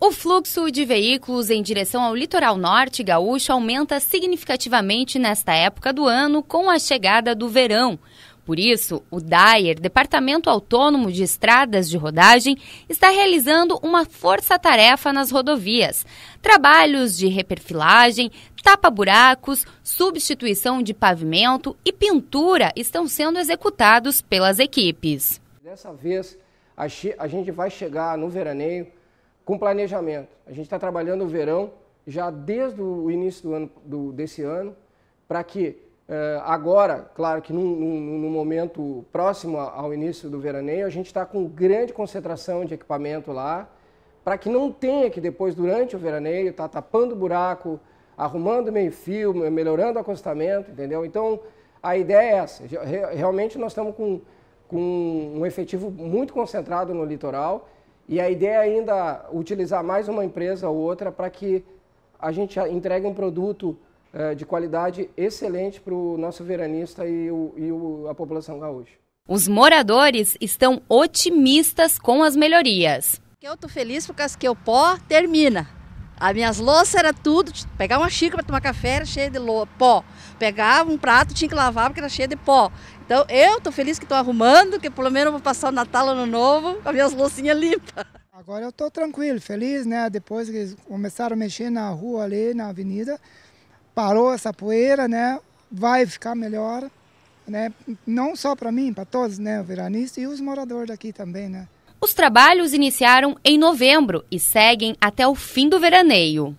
O fluxo de veículos em direção ao litoral norte gaúcho aumenta significativamente nesta época do ano com a chegada do verão. Por isso, o DAER, Departamento Autônomo de Estradas de Rodagem, está realizando uma força-tarefa nas rodovias. Trabalhos de reperfilagem, tapa-buracos, substituição de pavimento e pintura estão sendo executados pelas equipes. Dessa vez, a, a gente vai chegar no veraneio com planejamento. A gente está trabalhando o verão já desde o início do ano, do, desse ano, para que eh, agora, claro que num, momento próximo ao início do veraneio, a gente está com grande concentração de equipamento lá, para que não tenha que depois, durante o veraneio, estar tá tapando buraco, arrumando meio fio, melhorando o acostamento, entendeu? Então, a ideia é essa. Realmente nós estamos com com um efetivo muito concentrado no litoral. E a ideia é ainda utilizar mais uma empresa ou outra para que a gente entregue um produto eh, de qualidade excelente para o nosso veranista e, o, e o, a população gaúcha. Os moradores estão otimistas com as melhorias. Eu estou feliz porque as que eu pó termina. As minhas louças era tudo, pegava uma xícara para tomar café, era cheia de pó. Pegava um prato, tinha que lavar porque era cheia de pó. Então eu tô feliz que estou arrumando, que pelo menos vou passar o Natal ano novo com as minhas loucinhas limpas. Agora eu tô tranquilo, feliz, né? Depois que começaram a mexer na rua ali, na avenida, parou essa poeira, né? Vai ficar melhor, né? Não só para mim, para todos, né? O veranista e os moradores daqui também, né? Os trabalhos iniciaram em novembro e seguem até o fim do veraneio.